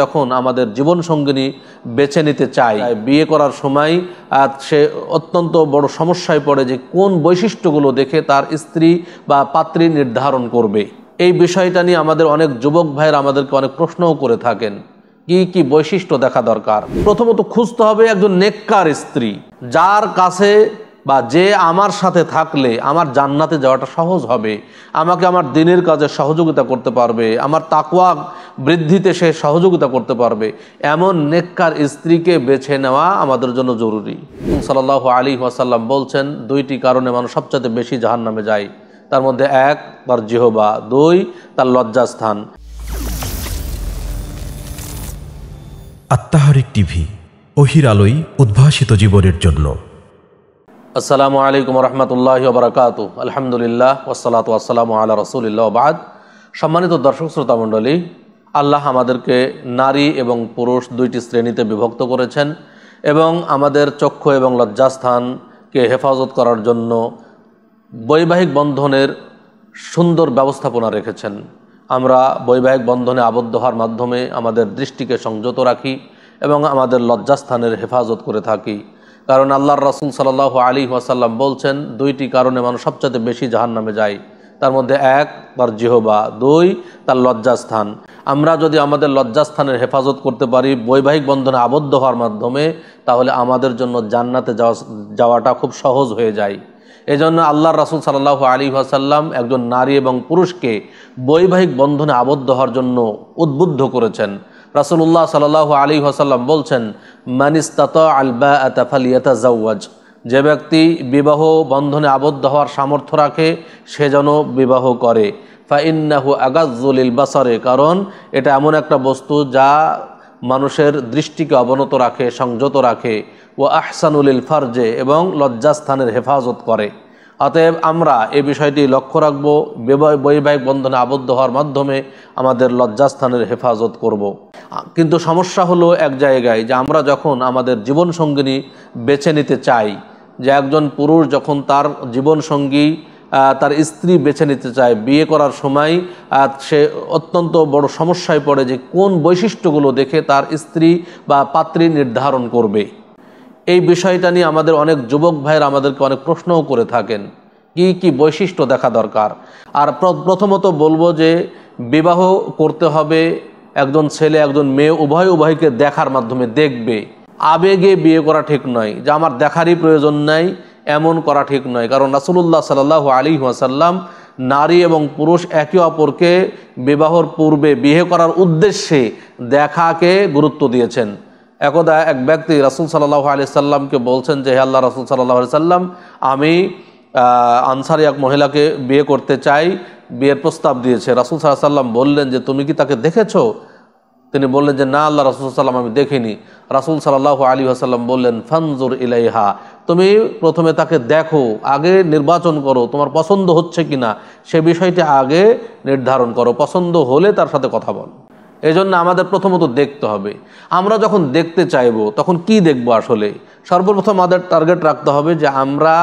যখন আমাদের জীবন সঙ্গিনী বেছে নিতে চাই বিয়ে করার সময় সে অত্যন্ত বড় সমস্যায় পড়ে যে কোন বৈশিষ্ট্যগুলো দেখে তার স্ত্রী বা পাত্রী নির্ধারণ করবে এই বিষয়টা নিয়ে আমাদের অনেক যুবক ভাইয়ের আমাদেরকে অনেক প্রশ্নও করে থাকেন কি কি বৈশিষ্ট্য দেখা দরকার প্রথমত খুঁজতে হবে একজন নেককার স্ত্রী যার কাছে বা যে আমার সাথে থাকলে আমার জান্নাতে যাওয়াটা সহজ হবে আমাকে আমার দিনের কাজে সহযোগিতা করতে পারবে আমার তাকুয়া বৃদ্ধিতে সে সহযোগিতা করতে পারবে এমন নেককার স্ত্রীকে বেছে নেওয়া আমাদের জন্য জরুরি সাল্লাহ আলী ওয়াসাল্লাম বলছেন দুইটি কারণে মানুষ সবচেয়ে বেশি জাহান নামে যায় তার মধ্যে এক তার জিহবা দুই তার লজ্জাস্থান আত্মাহারিক টিভি অহির আলোই উদ্ভাসিত জীবনের জন্য আসসালামু আলাইকুম রহমতুল্লাহ বারকাত আলহামদুলিল্লাহ ওসালাত ওয়াসালাম আল্লাহ রসুলিল্লাহ বাদ সম্মানিত দর্শক শ্রোতা মণ্ডলী আল্লাহ আমাদেরকে নারী এবং পুরুষ দুইটি শ্রেণীতে বিভক্ত করেছেন এবং আমাদের চক্ষু এবং লজ্জাস্থানকে হেফাজত করার জন্য বৈবাহিক বন্ধনের সুন্দর ব্যবস্থাপনা রেখেছেন আমরা বৈবাহিক বন্ধনে আবদ্ধ হওয়ার মাধ্যমে আমাদের দৃষ্টিকে সংযত রাখি এবং আমাদের লজ্জাস্থানের হেফাজত করে থাকি কারণ আল্লাহর রসুল সাল্লাহ আলী ওয়াসাল্লাম বলছেন দুইটি কারণে মানুষ সবচেয়ে বেশি জাহান নামে যায় তার মধ্যে এক তার জিহবা দুই তার লজ্জাস্থান আমরা যদি আমাদের লজ্জাস্থানের হেফাজত করতে পারি বৈবাহিক বন্ধনে আবদ্ধ হওয়ার মাধ্যমে তাহলে আমাদের জন্য জান্নাতে যাওয়া যাওয়াটা খুব সহজ হয়ে যায় এই জন্য আল্লাহ রাসুল সাল্লাহ আলী ভাসাল্লাম একজন নারী এবং পুরুষকে বৈবাহিক বন্ধনে আবদ্ধ হওয়ার জন্য উদ্বুদ্ধ করেছেন রাসুল্লাহ সাল্লাহ আলী ভাসাল্লাম বলছেন মানিস্তাত আলবা আতাফালিয়াতা জাওয়াজ যে ব্যক্তি বিবাহ বন্ধনে আবদ্ধ হওয়ার সামর্থ্য রাখে সে যেন বিবাহ করে ফাইন্নাহু আগাজুলিল বাসারে কারণ এটা এমন একটা বস্তু যা মানুষের দৃষ্টিকে অবনত রাখে সংযত রাখে ও আহসানুলিল ফার্জে এবং লজ্জাস্থানের হেফাজত করে অতএব আমরা এ বিষয়টি লক্ষ্য রাখব বৈবাহিক বন্ধনে আবদ্ধ হওয়ার মাধ্যমে আমাদের লজ্জাস্থানের হেফাজত করব। কিন্তু সমস্যা হলো এক জায়গায় যে আমরা যখন আমাদের জীবনসঙ্গিনী বেছে নিতে চাই যে একজন পুরুষ যখন তার জীবনসঙ্গী তার স্ত্রী বেছে নিতে চায় বিয়ে করার সময় সে অত্যন্ত বড় সমস্যায় পড়ে যে কোন বৈশিষ্ট্যগুলো দেখে তার স্ত্রী বা পাত্রী নির্ধারণ করবে এই বিষয়টা নিয়ে আমাদের অনেক যুবক ভাইয়ের আমাদেরকে অনেক প্রশ্নও করে থাকেন কি কি বৈশিষ্ট্য দেখা দরকার আর প্রথমত বলবো যে বিবাহ করতে হবে একজন ছেলে একজন মেয়ে উভয় উভয়কে দেখার মাধ্যমে দেখবে আবেগে বিয়ে করা ঠিক নয় যে আমার দেখারই প্রয়োজন নাই এমন করা ঠিক নয় কারণ রাসুলুল্লাহ সাল্লাহ আলী ওয়াসাল্লাম নারী এবং পুরুষ একে অপরকে বিবাহর পূর্বে বিয়ে করার উদ্দেশ্যে দেখাকে গুরুত্ব দিয়েছেন একদা এক ব্যক্তি রাসুল সাল্লাহ আলি সাল্লামকে বলছেন যে হে আল্লাহ রাসুল সাল্লাহ আলি সাল্লাম আমি আনসারি এক মহিলাকে বিয়ে করতে চাই বিয়ের প্রস্তাব দিয়েছে রাসুল সাল্লাহ সাল্লাম বললেন যে তুমি কি তাকে দেখেছো তিনি বললেন যে না আল্লাহ রাসুল সাল্লাম আমি দেখিনি রাসুল সাল্লাহ আলী আসাল্লাম বললেন ফানজুর ইলাইহা তুমি প্রথমে তাকে দেখো আগে নির্বাচন করো তোমার পছন্দ হচ্ছে কি না সে বিষয়টি আগে নির্ধারণ করো পছন্দ হলে তার সাথে কথা বল এই জন্য আমাদের প্রথমত দেখতে হবে আমরা যখন দেখতে চাইব তখন কি দেখব আসলে সর্বপ্রথম আমাদের টার্গেট রাখতে হবে যে আমরা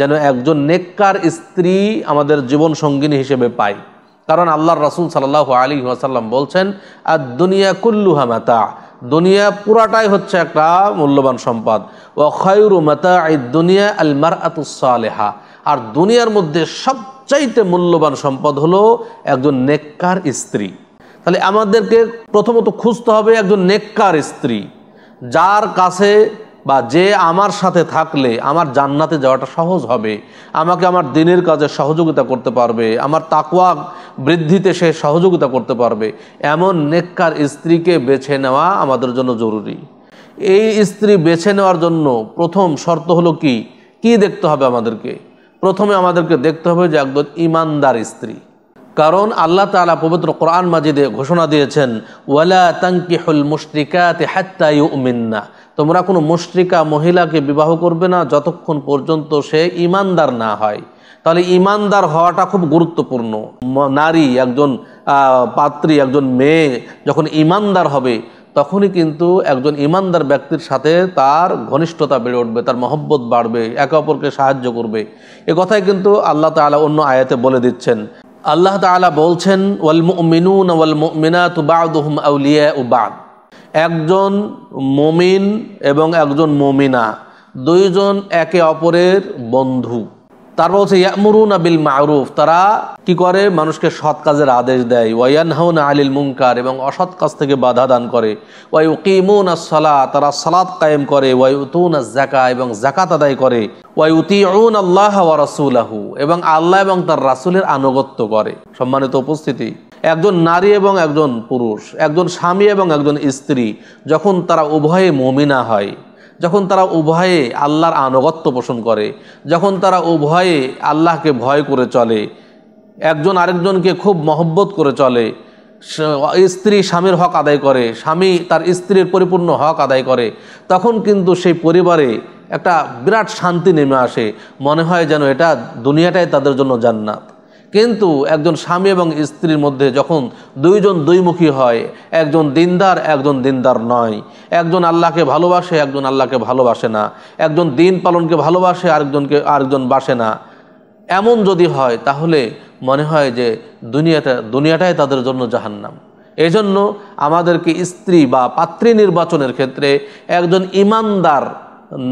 যেন একজন নেককার স্ত্রী আমাদের জীবন সঙ্গিনী হিসেবে পাই কারণ আল্লাহর রাসুল সাল আলী ওয়াসাল্লাম বলছেন আর দুনিয়া কুল্লুহা মাতা দুনিয়া পুরাটাই হচ্ছে একটা মূল্যবান সম্পদ ও খয়ুরু মাতা এই দুনিয়া আলমার আতুসালেহা আর দুনিয়ার মধ্যে সবচাইতে মূল্যবান সম্পদ হলো একজন নেককার স্ত্রী তাহলে আমাদেরকে প্রথমত খুঁজতে হবে একজন নেককার স্ত্রী যার কাছে বা যে আমার সাথে থাকলে আমার জান্নাতে যাওয়াটা সহজ হবে আমাকে আমার দিনের কাজে সহযোগিতা করতে পারবে আমার তাকুয়া বৃদ্ধিতে সে সহযোগিতা করতে পারবে এমন নেককার স্ত্রীকে বেছে নেওয়া আমাদের জন্য জরুরি এই স্ত্রী বেছে নেওয়ার জন্য প্রথম শর্ত হলো কি কি দেখতে হবে আমাদেরকে প্রথমে আমাদেরকে দেখতে হবে যে একদম ইমানদার স্ত্রী কারণ আল্লাহ তালা পবিত্র কোরআন মাজিদে ঘোষণা দিয়েছেন ওয়ালা হল মুশরিকাতে হাত্তাই উমিন্না তোমরা কোনো মুশ্রিকা মহিলাকে বিবাহ করবে না যতক্ষণ পর্যন্ত সে ইমানদার না হয় তাহলে ইমানদার হওয়াটা খুব গুরুত্বপূর্ণ নারী একজন পাত্রী একজন মেয়ে যখন ইমানদার হবে তখনই কিন্তু একজন ইমানদার ব্যক্তির সাথে তার ঘনিষ্ঠতা বেড়ে উঠবে তার মহব্বত বাড়বে একে অপরকে সাহায্য করবে এ কথাই কিন্তু আল্লাহ তালা অন্য আয়াতে বলে দিচ্ছেন আল্লাহ তালা বলছেন ওয়াল মিনুন উবাদ একজন মমিন এবং একজন মমিনা দুইজন একে অপরের বন্ধু তারপর হচ্ছে বিল আবিল মারুফ তারা কি করে মানুষকে সৎ কাজের আদেশ দেয় না আলিল মুঙ্কার এবং অসৎ কাজ থেকে বাধা দান করে ওয়াই উকিমুন আসলা তারা সালাদ কায়েম করে ওয়াই উতুন জাকা এবং জাকাত আদায় করে ওয়াই উতি আল্লাহ ওয়া রাসুলাহু এবং আল্লাহ এবং তার রাসুলের আনুগত্য করে সম্মানিত উপস্থিতি একজন নারী এবং একজন পুরুষ একজন স্বামী এবং একজন স্ত্রী যখন তারা উভয়ে মমিনা হয় যখন তারা উভয়ে আল্লাহর আনুগত্য পোষণ করে যখন তারা উভয়ে আল্লাহকে ভয় করে চলে একজন আরেকজনকে খুব মহব্বত করে চলে স্ত্রী স্বামীর হক আদায় করে স্বামী তার স্ত্রীর পরিপূর্ণ হক আদায় করে তখন কিন্তু সেই পরিবারে একটা বিরাট শান্তি নেমে আসে মনে হয় যেন এটা দুনিয়াটাই তাদের জন্য জান্নাত কিন্তু একজন স্বামী এবং স্ত্রীর মধ্যে যখন দুইজন দুইমুখী হয় একজন দিনদার একজন দিনদার নয় একজন আল্লাহকে ভালোবাসে একজন আল্লাহকে ভালোবাসে না একজন দিন পালনকে ভালোবাসে আরেকজনকে আরেকজন বাসে না এমন যদি হয় তাহলে মনে হয় যে দুনিয়াটা দুনিয়াটাই তাদের জন্য জাহান্নাম এজন্য আমাদেরকে স্ত্রী বা পাত্রী নির্বাচনের ক্ষেত্রে একজন ইমানদার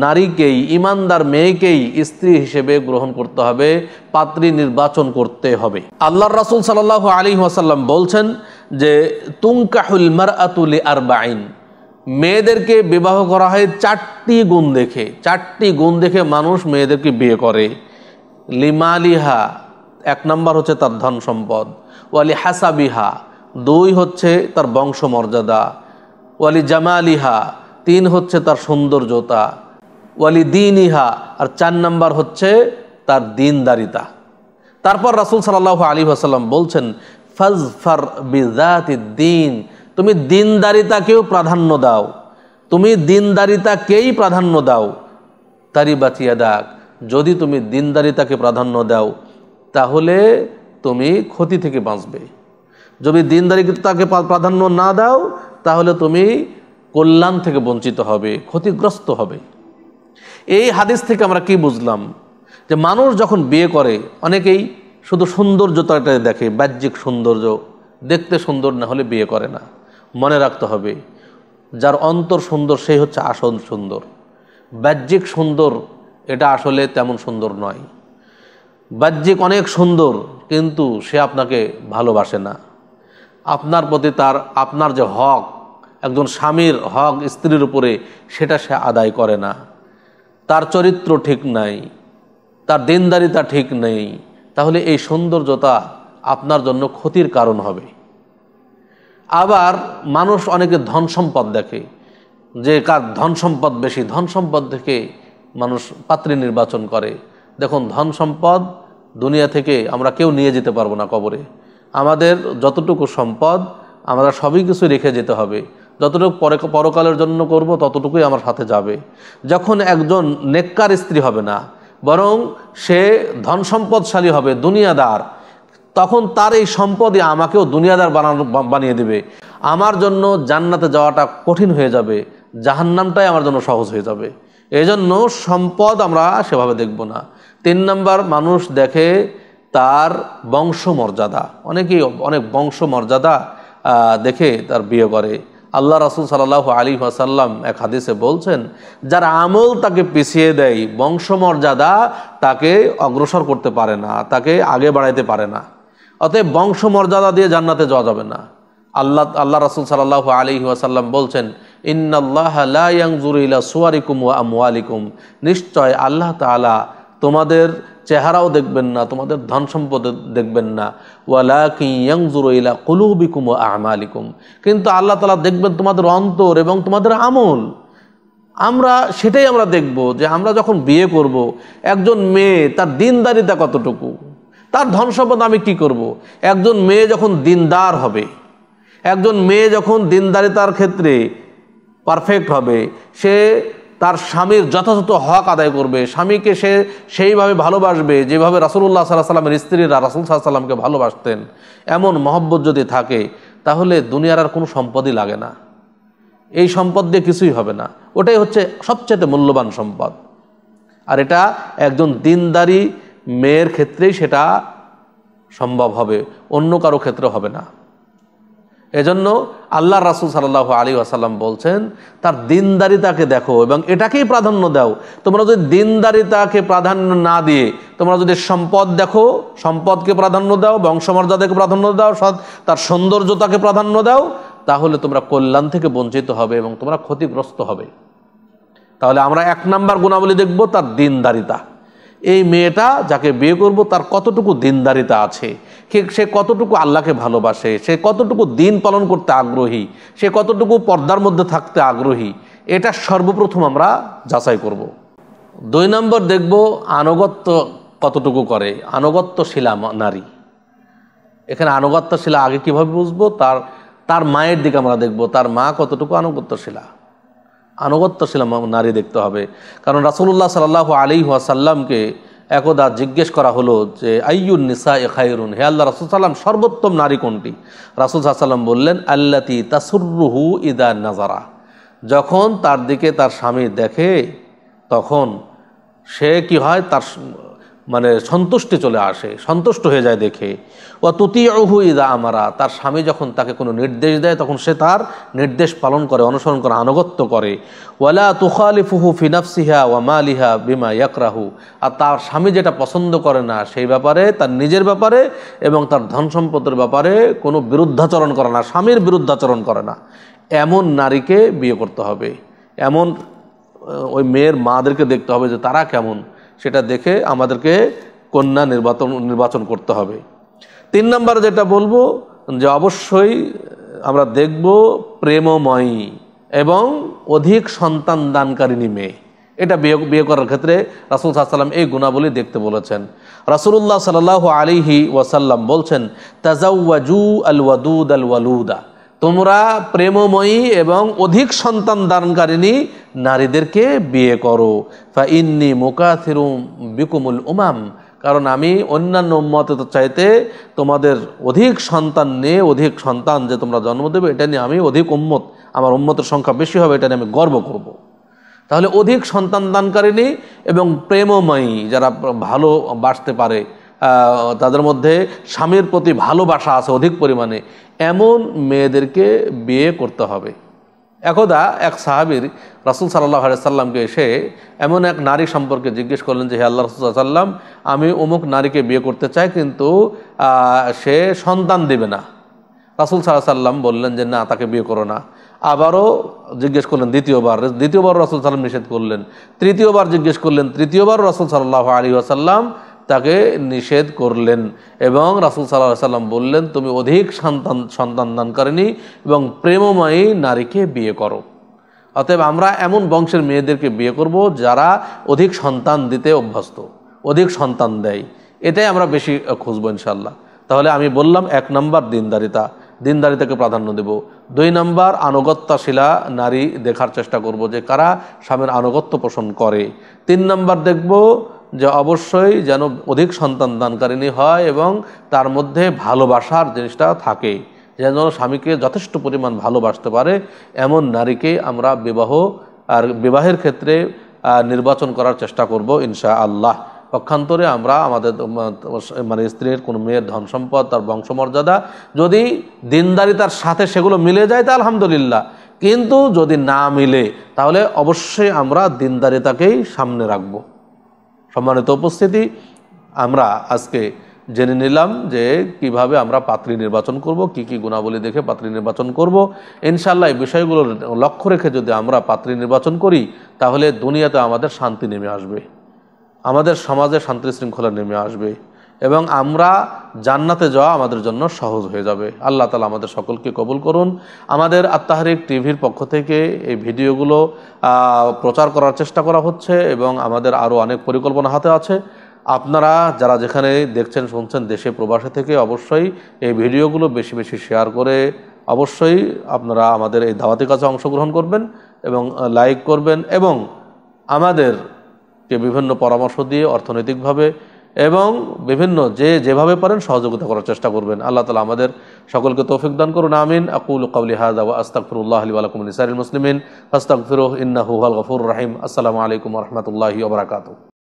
নারীকেই ইমানদার মেয়েকেই স্ত্রী হিসেবে গ্রহণ করতে হবে পাত্রী নির্বাচন করতে হবে আল্লাহর রাসুল সাল্লাহ আলী ওয়াসাল্লাম বলছেন যে তুঙ্কাহুল মার আতুলি আর বাইন মেয়েদেরকে বিবাহ করা হয় চারটি গুণ দেখে চারটি গুণ দেখে মানুষ মেয়েদেরকে বিয়ে করে লিমালিহা এক নম্বর হচ্ছে তার ধন সম্পদ ওয়ালি হাসাবিহা দুই হচ্ছে তার বংশমর্যাদা ওয়ালি জামালিহা তিন হচ্ছে তার সৌন্দর্যতা ওয়ালিদিন ইহা আর চার নম্বর হচ্ছে তার দিনদারিতা তারপর রাসুল সাল্লাহ আলী আসাল্লাম বলছেন ফজ ফর দিন তুমি দিনদারিতাকেও প্রাধান্য দাও তুমি দিনদারিতাকেই প্রাধান্য দাও তারি বাতিয়া দাগ যদি তুমি দিনদারিতাকে প্রাধান্য দাও তাহলে তুমি ক্ষতি থেকে বাঁচবে যদি দিনদারিতাকে প্রাধান্য না দাও তাহলে তুমি কল্যাণ থেকে বঞ্চিত হবে ক্ষতিগ্রস্ত হবে এই হাদিস থেকে আমরা কি বুঝলাম যে মানুষ যখন বিয়ে করে অনেকেই শুধু সৌন্দর্যতাটা দেখে বাহ্যিক সৌন্দর্য দেখতে সুন্দর না হলে বিয়ে করে না মনে রাখতে হবে যার অন্তর সুন্দর সেই হচ্ছে আসল সুন্দর বাহ্যিক সুন্দর এটা আসলে তেমন সুন্দর নয় বাহ্যিক অনেক সুন্দর কিন্তু সে আপনাকে ভালোবাসে না আপনার প্রতি তার আপনার যে হক একজন স্বামীর হক স্ত্রীর উপরে সেটা সে আদায় করে না তার চরিত্র ঠিক নাই তার দেনদারিতা ঠিক নেই তাহলে এই সৌন্দর্যতা আপনার জন্য ক্ষতির কারণ হবে আবার মানুষ অনেকে ধন সম্পদ দেখে যে কার ধন সম্পদ বেশি ধন সম্পদ থেকে মানুষ পাত্রী নির্বাচন করে দেখুন ধন সম্পদ দুনিয়া থেকে আমরা কেউ নিয়ে যেতে পারবো না কবরে আমাদের যতটুকু সম্পদ আমরা সবই কিছু রেখে যেতে হবে যতটুকু পরে পরকালের জন্য করব ততটুকুই আমার সাথে যাবে যখন একজন নেককার স্ত্রী হবে না বরং সে ধন সম্পদশালী হবে দুনিয়াদার তখন তার এই সম্পদে আমাকেও দুনিয়াদার বানানো বানিয়ে দেবে আমার জন্য জান্নাতে যাওয়াটা কঠিন হয়ে যাবে জাহান্নামটাই আমার জন্য সহজ হয়ে যাবে এই জন্য সম্পদ আমরা সেভাবে দেখব না তিন নম্বর মানুষ দেখে তার বংশমর্যাদা অনেকেই অনেক বংশমর্যাদা দেখে তার বিয়ে করে আল্লাহ রাসুল সাল্লাহ আলী আসাল্লাম এক হাদিসে বলছেন যার আমল তাকে পিছিয়ে দেয় বংশমর্যাদা তাকে অগ্রসর করতে পারে না তাকে আগে বাড়াইতে পারে না অতএব বংশমর্যাদা দিয়ে জান্নাতে যাওয়া যাবে না আল্লাহ আল্লাহ রাসুল সাল্লাহ আলী আসাল্লাম বলছেন ইন্নআল্লাহ সুয়ারিকুম ওয়া নিশ্চয় আল্লাহ তালা তোমাদের চেহারাও দেখবেন না তোমাদের ধন সম্পদ দেখবেন না ওয়ালা কিংজুর ইলা কুলুবিকুম আমালিকুম কিন্তু আল্লাহ তালা দেখবেন তোমাদের অন্তর এবং তোমাদের আমল আমরা সেটাই আমরা দেখব যে আমরা যখন বিয়ে করব। একজন মেয়ে তার দিনদারিতা কতটুকু তার ধন সম্পদ আমি কি করব। একজন মেয়ে যখন দিনদার হবে একজন মেয়ে যখন দিনদারিতার ক্ষেত্রে পারফেক্ট হবে সে তার স্বামীর যথাযথ হক আদায় করবে স্বামীকে সে সেইভাবে ভালোবাসবে যেভাবে রাসুল্লাহ সাল্লাহ সাল্লামের স্ত্রীরা রাসুল সাল সাল্লামকে ভালোবাসতেন এমন মহব্বত যদি থাকে তাহলে দুনিয়ার আর কোনো সম্পদই লাগে না এই সম্পদ দিয়ে কিছুই হবে না ওটাই হচ্ছে সবচেয়ে মূল্যবান সম্পদ আর এটা একজন দিনদারি মেয়ের ক্ষেত্রেই সেটা সম্ভব হবে অন্য কারো ক্ষেত্রে হবে না এজন্য আল্লাহ রাসুল সাল্লাহ আলী আসাল্লাম বলছেন তার দিনদারিতাকে দেখো এবং এটাকেই প্রাধান্য দাও তোমরা যদি দিনদারিতাকে প্রাধান্য না দিয়ে তোমরা যদি সম্পদ দেখো সম্পদকে প্রাধান্য দাও বংশমর্যাদাকে প্রাধান্য দাও তার সৌন্দর্যতাকে প্রাধান্য দাও তাহলে তোমরা কল্যাণ থেকে বঞ্চিত হবে এবং তোমরা ক্ষতিগ্রস্ত হবে তাহলে আমরা এক নাম্বার গুণাবলী দেখব তার দিনদারিতা এই মেয়েটা যাকে বিয়ে করব তার কতটুকু দিনদারিতা আছে সে কতটুকু আল্লাহকে ভালোবাসে সে কতটুকু দিন পালন করতে আগ্রহী সে কতটুকু পর্দার মধ্যে থাকতে আগ্রহী এটা সর্বপ্রথম আমরা যাচাই করব। দুই নম্বর দেখব আনুগত্য কতটুকু করে শিলা নারী এখানে শিলা আগে কিভাবে বুঝবো তার তার মায়ের দিকে আমরা দেখব তার মা কতটুকু শিলা আনুগত্যশীল নারী দেখতে হবে কারণ রাসুল্লাহ সাল্লাহ আলী ওয়াসাল্লামকে একদা জিজ্ঞেস করা হলো যে আইয়ুন নিসা এ খায়রুন হে আল্লাহ রাসুল সাল্লাম সর্বোত্তম নারী কোনটি রাসুল সাল্লাম বললেন আল্লাতি তাসুরুহু ইদা নাজারা যখন তার দিকে তার স্বামী দেখে তখন সে কি হয় তার মানে সন্তুষ্টি চলে আসে সন্তুষ্ট হয়ে যায় দেখে ও তুতিয়াহু ইদা আমারা তার স্বামী যখন তাকে কোনো নির্দেশ দেয় তখন সে তার নির্দেশ পালন করে অনুসরণ করে আনুগত্য করে ওয়ালা তুখালিফুহু ফিনাফসিহা ওয়া মালিহা বিমা ইয়াকরাহু আর তার স্বামী যেটা পছন্দ করে না সেই ব্যাপারে তার নিজের ব্যাপারে এবং তার ধন সম্পদের ব্যাপারে কোনো বিরুদ্ধাচরণ করে না স্বামীর বিরুদ্ধাচরণ করে না এমন নারীকে বিয়ে করতে হবে এমন ওই মেয়ের মাদেরকে দেখতে হবে যে তারা কেমন সেটা দেখে আমাদেরকে কন্যা নির্বাচন নির্বাচন করতে হবে তিন নম্বরে যেটা বলবো যে অবশ্যই আমরা দেখব প্রেমময়ী এবং অধিক সন্তান দানকারিনী মেয়ে এটা বিয়ে বিয়ে করার ক্ষেত্রে রাসুল সাল্লাম এই গুণাবলী দেখতে বলেছেন রাসুল্লাহ সাল আলিহি ওয়াসাল্লাম বলছেন তাজাউ আল ওয়াদুদ আল ওয়ালুদা তোমরা প্রেমময়ী এবং অধিক সন্তান দানকারিণী নারীদেরকে বিয়ে করো ফা ইন্নি মোকাথিরুম বিকুমুল উমাম কারণ আমি অন্যান্য উম্মতের চাইতে তোমাদের অধিক সন্তান নিয়ে অধিক সন্তান যে তোমরা জন্ম দেবে এটা নিয়ে আমি অধিক উম্মত আমার উম্মতের সংখ্যা বেশি হবে এটা নিয়ে আমি গর্ব করব। তাহলে অধিক সন্তান দানকারিণী এবং প্রেমময়ী যারা ভালো বাঁচতে পারে তাদের মধ্যে স্বামীর প্রতি ভালোবাসা আছে অধিক পরিমাণে এমন মেয়েদেরকে বিয়ে করতে হবে একদা এক সাহাবির রাসুল সাল্লাহ সাল্লামকে এসে এমন এক নারী সম্পর্কে জিজ্ঞেস করলেন যে হে আল্লাহ রসুল সাল্লাম আমি অমুক নারীকে বিয়ে করতে চাই কিন্তু সে সন্তান দেবে না রাসুল সাল্লাহ সাল্লাম বললেন যে না তাকে বিয়ে করো না আবারও জিজ্ঞেস করলেন দ্বিতীয়বার দ্বিতীয়বার রসুল সাল্লাম নিষেধ করলেন তৃতীয়বার জিজ্ঞেস করলেন তৃতীয়বার রসুল সাল্লাহ আলী আসাল্লাম তাকে নিষেধ করলেন এবং রাসুল সাল্লাহ সাল্লাম বললেন তুমি অধিক সন্তান সন্তান দান করেনি এবং প্রেমময়ী নারীকে বিয়ে করো অতএব আমরা এমন বংশের মেয়েদেরকে বিয়ে করব যারা অধিক সন্তান দিতে অভ্যস্ত অধিক সন্তান দেয় এটাই আমরা বেশি খুঁজবো ইনশাল্লাহ তাহলে আমি বললাম এক নম্বর দিনদারিতা দিনদারিতাকে প্রাধান্য দেব দুই নম্বর আনুগত্যশীলা নারী দেখার চেষ্টা করব যে কারা স্বামীর আনুগত্য পোষণ করে তিন নম্বর দেখব যে অবশ্যই যেন অধিক সন্তান দানকারিনী হয় এবং তার মধ্যে ভালোবাসার জিনিসটা থাকে যেন স্বামীকে যথেষ্ট পরিমাণ ভালোবাসতে পারে এমন নারীকে আমরা বিবাহ আর বিবাহের ক্ষেত্রে নির্বাচন করার চেষ্টা করব ইনশা আল্লাহ পক্ষান্তরে আমরা আমাদের মানে স্ত্রীর কোনো মেয়ের ধন সম্পদ তার বংশমর্যাদা যদি দিনদারিতার সাথে সেগুলো মিলে যায় তা আলহামদুলিল্লাহ কিন্তু যদি না মিলে তাহলে অবশ্যই আমরা দিনদারিতাকেই সামনে রাখবো সম্মানিত উপস্থিতি আমরা আজকে জেনে নিলাম যে কিভাবে আমরা পাত্রী নির্বাচন করব কি কি গুণাবলী দেখে পাত্রী নির্বাচন করব ইনশাল্লাহ এই বিষয়গুলোর লক্ষ্য রেখে যদি আমরা পাত্রী নির্বাচন করি তাহলে দুনিয়াতে আমাদের শান্তি নেমে আসবে আমাদের সমাজে শান্তি শৃঙ্খলা নেমে আসবে এবং আমরা জান্নাতে যাওয়া আমাদের জন্য সহজ হয়ে যাবে আল্লাহ তালা আমাদের সকলকে কবুল করুন আমাদের আত্মাহারিক টিভির পক্ষ থেকে এই ভিডিওগুলো প্রচার করার চেষ্টা করা হচ্ছে এবং আমাদের আরও অনেক পরিকল্পনা হাতে আছে আপনারা যারা যেখানে দেখছেন শুনছেন দেশে প্রবাসে থেকে অবশ্যই এই ভিডিওগুলো বেশি বেশি শেয়ার করে অবশ্যই আপনারা আমাদের এই দাওয়াতের কাছে অংশগ্রহণ করবেন এবং লাইক করবেন এবং আমাদেরকে বিভিন্ন পরামর্শ দিয়ে অর্থনৈতিকভাবে এবং বিভিন্ন যে যেভাবে পারেন সহযোগিতা করার চেষ্টা করবেন আল্লাহ তালা আমাদের সকলকে তৌফিক দান করুন আমিন আকুল কাউলি হাজা আস্তাকফিরুল্লাহ আলী আলকুম নিসারিল মুসলিমিন আস্তাকফিরুহ ইন্না হুহাল গফুর রাহিম আসসালামু আলাইকুম রহমতুল্লাহি